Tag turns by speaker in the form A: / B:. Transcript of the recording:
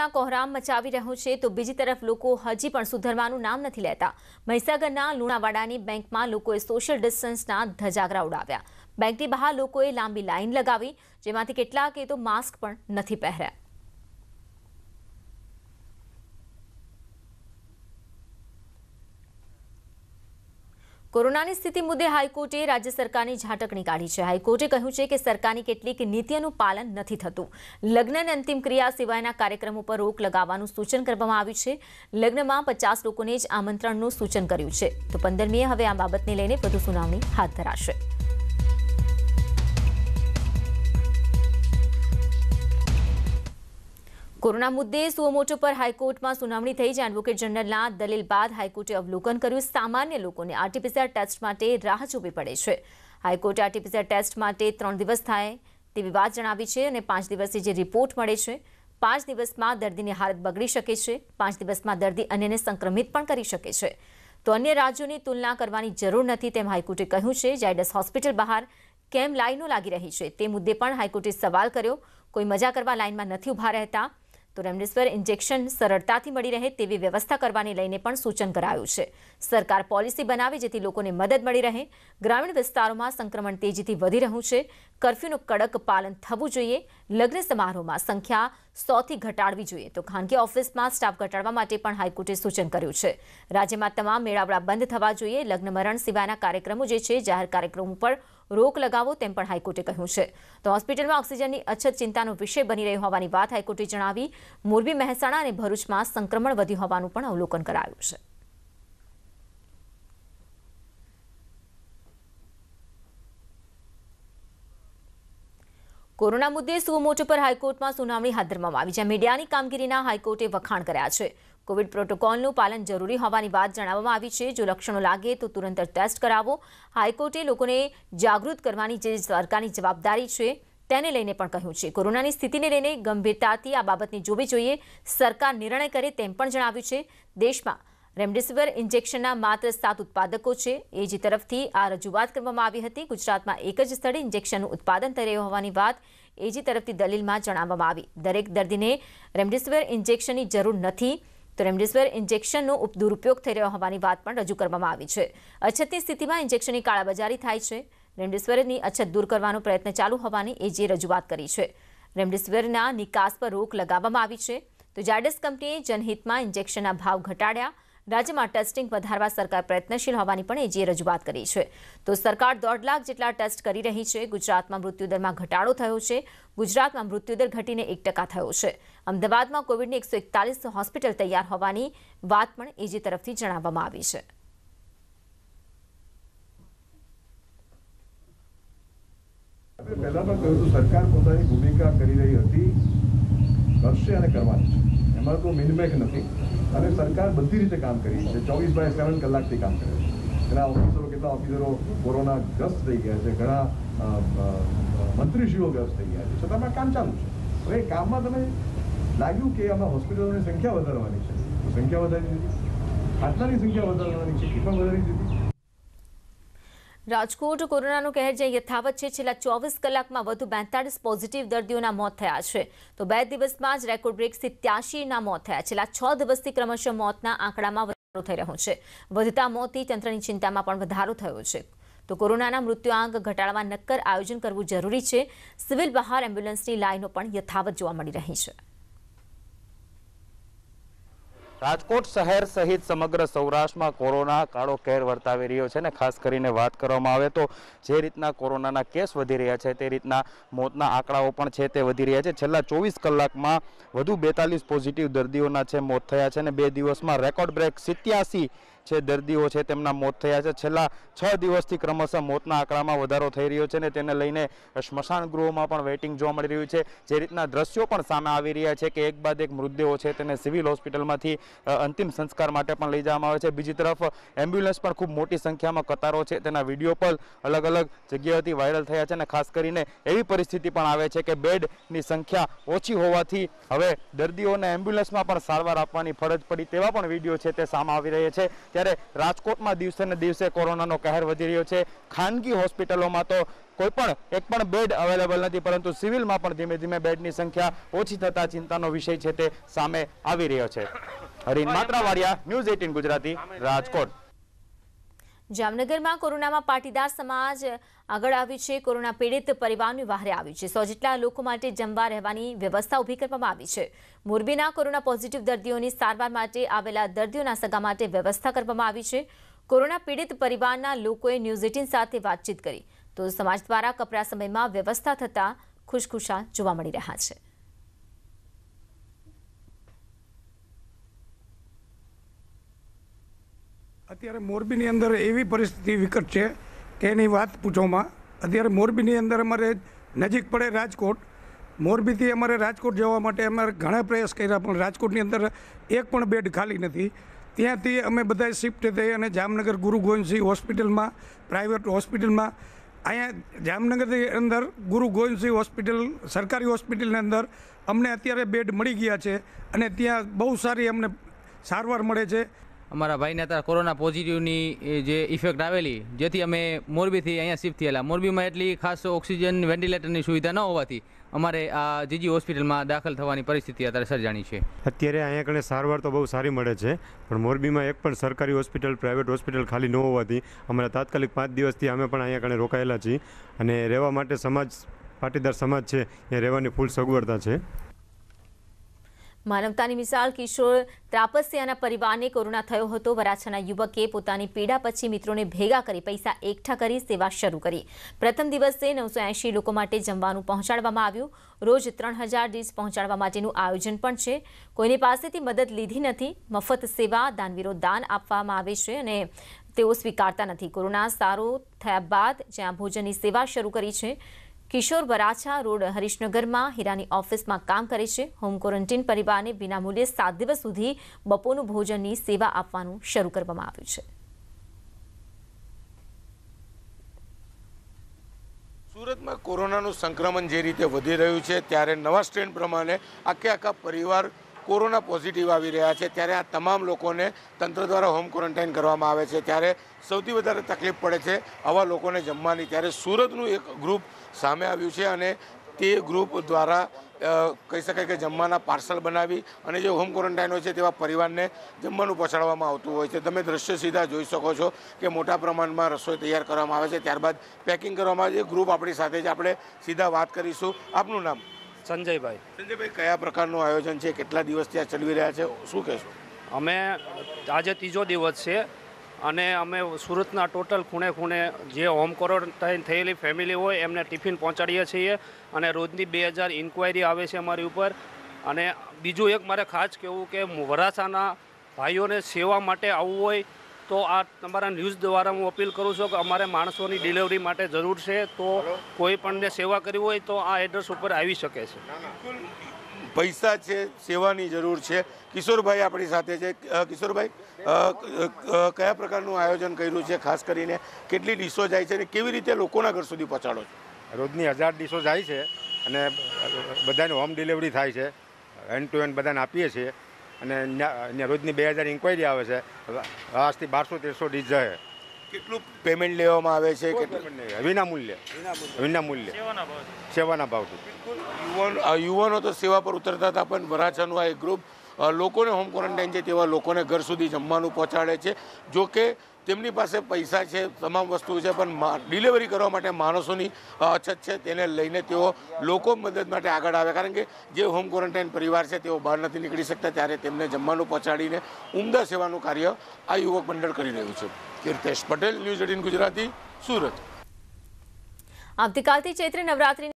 A: ના કોહરામ મચાવી રહ્યો છે તો બીજી તરફ લોકો હજી પણ સુધરવાનું નામ નથી લેતા મૈસાગરના લુણાવાડાની બેંકમાં લોકોએ સોશિયલ ડિસ્ટન્સના ધજાગરા ઉડાવ્યા બેંકની બહાર લોકોએ લાંબી લાઈન લગાવી જેમાંથી કેટલા કે તો માસ્ક પણ નથી પહેર્યા કોરોનાની સ્થિતિ મુદ્દે હાઈકોર્ટે રાજ્ય સરકારની ઝાટકણી કાઢી છે હાઈકોર્ટે કહ્યું છે કે સરકારની કેટલીક નીતિઓનું પાલન નથી થતું લગ્નની અંતિમ ક્રિયા સિવાયના કાર્યક્રમો પર રોક લગાવવાનું સૂચન કરવામાં આવ્યું છે લગ્નમાં પચાસ લોકોને જ આમંત્રણનું સૂચન કર્યું છે તો પંદરમીએ હવે આ બાબતને લઈને વધુ સુનાવણી હાથ ધરાશે કોરોના મુદ્દે સુઓમોટો પર હાઈકોર્ટમાં સુનાવણી થઈ જે એડવોકેટ જનરલના દલીલ બાદ હાઈકોર્ટે અવલોકન કર્યું સામાન્ય લોકોને આરટીપીસીઆર ટેસ્ટ માટે રાહ જોવી પડે છે હાઈકોર્ટે આરટીપીસીઆર ટેસ્ટ માટે ત્રણ દિવસ થાય તેવી વાત જણાવી છે અને પાંચ દિવસથી જે રિપોર્ટ મળે છે પાંચ દિવસમાં દર્દીની હાલત બગડી શકે છે પાંચ દિવસમાં દર્દી અન્યને સંક્રમિત પણ કરી શકે છે તો અન્ય રાજ્યોની તુલના કરવાની જરૂર નથી તેમ હાઈકોર્ટે કહ્યું છે જાયડસ હોસ્પિટલ બહાર કેમ લાઈનો લાગી રહી છે તે મુદ્દે પણ હાઈકોર્ટે સવાલ કર્યો કોઈ મજા કરવા લાઇનમાં નથી ઊભા રહેતા તો રેમડેસિવિર ઇન્જેક્શન સરળતાથી મળી રહે તેવી વ્યવસ્થા કરવાને લઈને પણ સૂચન કરાયું છે સરકાર પોલિસી બનાવે જેથી લોકોને મદદ મળી રહે ગ્રામીણ વિસ્તારોમાં સંક્રમણ તેજીથી વધી રહ્યું છે કરફ્યુનું કડક પાલન થવું જોઈએ લગ્ન સમારોહમાં સંખ્યા સોથી ઘટાડવી જોઈએ તો ખાનગી ઓફિસમાં સ્ટાફ ઘટાડવા માટે પણ હાઈકોર્ટે સૂચન કર્યું છે રાજ્યમાં તમામ મેળાવડા બંધ થવા જોઈએ લગ્ન મરણ સિવાયના કાર્યક્રમો જે છે જાહેર કાર્યક્રમો પર રોક લગાવો તેમ પણ હાઈકોર્ટે કહ્યું છે તો હોસ્પિટલમાં ઓક્સિજનની અછત ચિંતાનો વિષય બની રહ્યો હોવાની વાત હાઈકોર્ટે જણાવી મોરબી મહેસાણા અને ભરૂચમાં સંક્રમણ વધ્યું હોવાનું પણ અવલોકન કરાયું છે કોરોના મુદ્દે સુમોટો પર હાઈકોર્ટમાં સુનાવણી હાથ ધરવામાં આવી જ્યાં મીડિયાની કામગીરીના હાઈકોર્ટે વખાણ કર્યા છે કોવિડ પ્રોટોકોલનું પાલન જરૂરી હોવાની વાત જણાવવામાં આવી છે જો લક્ષણો લાગે તો તુરંત ટેસ્ટ કરાવો હાઈકોર્ટે લોકોને જાગૃત કરવાની જે સરકારની જવાબદારી છે તેને લઈને પણ કહ્યું છે કોરોનાની સ્થિતિને લઈને ગંભીરતાથી આ બાબતને જોવી જોઈએ સરકાર નિર્ણય કરે તેમ પણ જણાવ્યું છે દેશમાં રેમડેસિવિર ઇન્જેક્શનના માત્ર સાત ઉત્પાદકો છે એ જ તરફથી આ રજૂઆત કરવામાં આવી હતી ગુજરાતમાં એક જ સ્થળે ઇન્જેક્શનનું ઉત્પાદન થઈ રહ્યું હોવાની વાત એજી તરફથી દલીલમાં જણાવવામાં આવી દરેક દર્દીને રેમડેસિવિર ઇન્જેક્શનની જરૂર નથી તો રેમડેસિવિર ઇન્જેક્શનનો દુરુપયોગ થઈ રહ્યો હોવાની વાત પણ રજૂ કરવામાં આવી છે અછતની સ્થિતિમાં ઇન્જેક્શનની કાળાબજારી થાય છે રેમડેસિવિરની અછત દૂર કરવાનો પ્રયત્ન ચાલુ હોવાની એજીએ રજૂઆત કરી છે રેમડેસિવિરના નિકાસ પર રોક લગાવવામાં આવી છે તો ઝાયડસ કંપનીએ જનહિતમાં ઇન્જેક્શનના ભાવ ઘટાડ્યા રાજ્યમાં ટેસ્ટિંગ વધારવા સરકાર પ્રયત્નશીલ હોવાની પણ એજીએ રજૂઆત કરી છે તો સરકાર દોઢ લાખ જેટલા ટેસ્ટ કરી રહી છે ગુજરાતમાં મૃત્યુદરમાં ઘટાડો થયો છે ગુજરાતમાં મૃત્યુદર ઘટીને એક ટકા થયો છે અમદાવાદમાં કોવિડની એકસો એકતાલીસ હોસ્પિટલ તૈયાર હોવાની વાત પણ એજી તરફથી જણાવવામાં આવી છે
B: આપણે પહેલા પણ કહ્યું સરકાર પોતાની ભૂમિકા કરી રહી હતી કરશે અને કરવાની છે ભારતનો મિનિમેક નથી અને સરકાર બધી રીતે કામ કરી છે ચોવીસ બાય સેવન કલાકથી કામ કરે છે ઘણા ઓફિસરો કેટલા ઓફિસરો કોરોના ગ્રસ્ત થઈ ગયા છે ઘણા મંત્રીશ્રીઓ ગ્રસ્ત થઈ ગયા છે છતાં પણ કામ ચાલુ છે તો એ કામમાં તમે લાગ્યું કે આમાં હોસ્પિટલોની સંખ્યા વધારવાની છે તો સંખ્યા વધારી દીધી ખાટલાની સંખ્યા વધારવાની છે એ પણ વધારી દીધી
A: રાજકોટ કોરોનાનું કહેર જે યથાવત છે છેલ્લા ચોવીસ કલાકમાં વધુ બેતાળીસ પોઝિટિવ દર્દીઓના મોત થયા છે તો બે દિવસમાં જ રેકોર્ડ બ્રેક સિત્યાસીના મોત થયા છેલ્લા છ દિવસથી ક્રમશઃ મોતના આંકડામાં વધારો થઈ રહ્યો છે વધતા મોતથી તંત્રની ચિંતામાં પણ વધારો થયો છે તો કોરોનાના મૃત્યુઆંક ઘટાડવા નક્કર આયોજન કરવું જરૂરી છે સિવિલ બહાર એમ્બ્યુલન્સની લાઇનો પણ યથાવત જોવા મળી રહી છે
C: રાજકોટ શહેર સહિત સમગ્ર સૌરાષ્ટ્રમાં કોરોના કાળો કેર વર્તાવી રહ્યો છે ને ખાસ કરીને વાત કરવામાં આવે તો જે રીતના કોરોનાના કેસ વધી રહ્યા છે તે રીતના મોતના આંકડાઓ પણ છે તે વધી રહ્યા છે છેલ્લા ચોવીસ કલાકમાં વધુ બેતાલીસ પોઝિટિવ દર્દીઓના છે મોત થયા છે અને બે દિવસમાં રેકોર્ડ બ્રેક સિત્યાસી છે દર્દીઓ છે તેમના મોત થયા છે છેલ્લા છ દિવસથી ક્રમશઃ મોતના આંકડામાં વધારો થઈ રહ્યો છે અને તેને લઈને સ્મશાન ગૃહોમાં પણ વેઇટિંગ જોવા મળી રહ્યું છે જે રીતના દ્રશ્યો પણ સામે આવી રહ્યા છે કે એક બાદ એક મૃતદેહો છે તેને સિવિલ હોસ્પિટલમાંથી અંતિમ સંસ્કાર માટે પણ લઈ જવામાં આવે છે બીજી તરફ એમ્બ્યુલન્સ પણ ખૂબ મોટી સંખ્યામાં કતારો છે તેના વિડીયો પણ અલગ અલગ જગ્યાઓથી વાયરલ થયા છે અને ખાસ કરીને એવી પરિસ્થિતિ પણ આવે છે કે બેડની સંખ્યા ઓછી હોવાથી હવે દર્દીઓને એમ્બ્યુલન્સમાં પણ સારવાર આપવાની ફરજ પડી તેવા પણ વિડીયો છે તે સામે આવી રહ્યા છે ત્યારે રાજકોટમાં દિવસે ને દિવસે કોરોનાનો કહેર વધી રહ્યો છે ખાનગી હોસ્પિટલોમાં તો કોઈ પણ એક પણ બેડ અવેલેબલ નથી પરંતુ સિવિલમાં પણ ધીમે ધીમે બેડની સંખ્યા ઓછી થતા ચિંતાનો વિષય છે તે સામે આવી રહ્યો છે હરિન હરીન માત્રાવાડિયા ન્યૂઝ એટીન ગુજરાતી રાજકોટ
A: જામનગરમાં કોરોનામાં પાટીદાર સમાજ આગળ આવી છે કોરોના પીડિત પરિવારની વહારે આવી છે સો જેટલા લોકો માટે જમવા રહેવાની વ્યવસ્થા ઊભી કરવામાં આવી છે મોરબીના કોરોના પોઝિટિવ દર્દીઓની સારવાર માટે આવેલા દર્દીઓના સગા માટે વ્યવસ્થા કરવામાં આવી છે કોરોના પીડિત પરિવારના લોકોએ ન્યૂઝ એટીન સાથે વાતચીત કરી તો સમાજ દ્વારા કપરા સમયમાં વ્યવસ્થા થતાં ખુશખુશા જોવા મળી રહ્યા છે
B: અત્યારે મોરબીની અંદર એવી પરિસ્થિતિ વિકટ છે કે એની વાત પૂછોમાં અત્યારે મોરબીની અંદર અમારે નજીક પડે રાજકોટ મોરબીથી અમારે રાજકોટ જવા માટે અમારે ઘણા પ્રયાસ કર્યા પણ રાજકોટની અંદર એક પણ બેડ ખાલી નથી ત્યાંથી અમે બધા શિફ્ટ થઈ અને જામનગર ગુરુ ગોવિંદસિંહ હોસ્પિટલમાં પ્રાઇવેટ હોસ્પિટલમાં અહીંયા જામનગરની અંદર ગુરુ ગોવિંદસિંહ હોસ્પિટલ સરકારી હોસ્પિટલની અંદર અમને અત્યારે બેડ મળી ગયા છે અને
C: ત્યાં બહુ સારી અમને સારવાર મળે છે અમારા ભાઈને અત્યારે કોરોના પોઝિટિવની જે ઇફેક્ટ આવેલી જેથી અમે મોરબીથી અહીંયા શિફ્ટ થયેલા મોરબીમાં એટલી ખાસ ઓક્સિજન વેન્ટિલેટરની સુવિધા ન હોવાથી અમારે આ જીજી હોસ્પિટલમાં દાખલ થવાની પરિસ્થિતિ અત્યારે સર્જાણી છે અત્યારે અહીંયા કણે સારવાર તો બહુ સારી મળે છે પણ મોરબીમાં એક પણ સરકારી હોસ્પિટલ પ્રાઇવેટ હોસ્પિટલ ખાલી ન હોવાથી અમારા તાત્કાલિક પાંચ દિવસથી અમે પણ અહીંયા કણે રોકાયેલા છીએ અને રહેવા માટે સમાજ પાટીદાર સમાજ છે એ રહેવાની ફૂલ સગવડતા છે
A: માનવતાની મિસાલ કિશોર ત્રાપસ્યાના પરિવારને કોરોના થયો હતો વરાછાના યુવકે પોતાની પીડા પછી મિત્રોને ભેગા કરી પૈસા એકઠા કરી સેવા શરૂ કરી પ્રથમ દિવસે નવસો લોકો માટે જમવાનું પહોંચાડવામાં આવ્યું રોજ ત્રણ હજાર ડીશ પહોંચાડવા માટેનું આયોજન પણ છે કોઈની પાસેથી મદદ લીધી નથી મફત સેવા દાનવીરો દાન આપવામાં આવે છે અને તેઓ સ્વીકારતા નથી કોરોના સારો થયા બાદ જ્યાં ભોજનની સેવા શરૂ કરી છે કિશોર વરાછા રોડ હરીશનગરમાં હીરાની ઓફિસમાં કામ કરે છે હોમ ક્વોરન્ટીન પરિવારને વિનામૂલ્યે સાત દિવસ સુધી બપોરનું ભોજનની સેવા આપવાનું શરૂ કરવામાં આવ્યું છે
B: સુરતમાં કોરોનાનું સંક્રમણ જે રીતે વધી રહ્યું છે ત્યારે નવા સ્ટ્રેન પ્રમાણે આખે આખા પરિવાર કોરોના પોઝિટિવ આવી રહ્યા છે ત્યારે આ તમામ લોકોને તંત્ર દ્વારા હોમ ક્વોરન્ટાઇન કરવામાં આવે છે ત્યારે સૌથી વધારે તકલીફ પડે છે આવા લોકોને જમવાની ત્યારે સુરતનું એક ગ્રુપ સામે આવ્યું છે અને તે ગ્રુપ દ્વારા કહી શકાય કે જમવાના પાર્સલ બનાવી અને જે હોમ ક્વોરન્ટાઇન હોય છે તેવા પરિવારને જમવાનું પહોંચાડવામાં આવતું હોય છે તમે દ્રશ્ય સીધા જોઈ શકો છો કે મોટા પ્રમાણમાં રસોઈ તૈયાર કરવામાં આવે છે ત્યારબાદ પેકિંગ કરવામાં આવે છે ગ્રુપ આપણી સાથે જ આપણે
C: સીધા વાત કરીશું આપનું નામ સંજયભાઈ
B: સંજયભાઈ કયા પ્રકારનું આયોજન છે કેટલા દિવસથી આ ચલાવી રહ્યા છે શું કહેશો
C: અમે આજે ત્રીજો દિવસ છે અને અમે સુરતના ટોટલ ખૂણે ખૂણે જે હોમ ક્વોરન્ટાઇન થયેલી ફેમિલી હોય એમને ટિફિન પહોંચાડીએ છીએ અને રોજની બે હજાર ઇન્કવાયરી આવે છે અમારી ઉપર અને બીજું એક મારે ખાસ કહેવું કે વરાસાના ભાઈઓને સેવા માટે આવવું હોય તો આ તમારા ન્યૂઝ દ્વારા હું અપીલ કરું છું કે અમારે માણસોની ડિલિવરી માટે જરૂર છે તો કોઈ પણને સેવા કરવી હોય તો આ એડ્રેસ ઉપર આવી શકે છે પૈસા છે સેવાની જરૂર
B: છે કિશોરભાઈ આપણી સાથે છે કિશોરભાઈ કયા પ્રકારનું આયોજન કર્યું છે ખાસ કરીને કેટલી ડીશો જાય છે અને કેવી રીતે લોકોના ઘર સુધી પહોંચાડો છો રોજની હજાર ડીશો જાય છે અને બધાને હોમ ડિલિવરી થાય છે હેન્ડ ટુ હેન્ડ બધાને આપીએ છીએ અને રોજની બે હજાર ઇન્કવાયરી આવે છે આજથી બારસો તેરસો ડીશ જાય કેટલું પેમેન્ટ લેવામાં આવે છે કેટલું વિનામૂલ્ય વિનામૂલ્ય સેવાના ભાવથી બિલકુલ યુવાન યુવાનો તો સેવા પર ઉતરતા હતા પણ વરાછાનું આ એક ગ્રુપ લોકોને હોમ ક્વોરન્ટાઇન છે તેવા લોકોને ઘર સુધી જમવાનું પહોંચાડે છે જો કે તેમની પાસે પૈસા છે તમામ વસ્તુ છે પણ ડિલિવરી કરવા માટે માણસોની અછત છે તેને લઈને તેઓ લોકો મદદ માટે આગળ આવે કારણ કે જે હોમ ક્વોરન્ટાઇન પરિવાર છે તેઓ બહાર નથી નીકળી શકતા ત્યારે તેમને જમવાનું પહોંચાડીને ઉમદા સેવાનું કાર્ય આ યુવક મંડળ કરી રહ્યું છે કીર્તેશ
A: પટેલ ન્યૂઝ એટીન ગુજરાતી સુરત આવતીકાલથી ચૈત્ર નવરાત્રી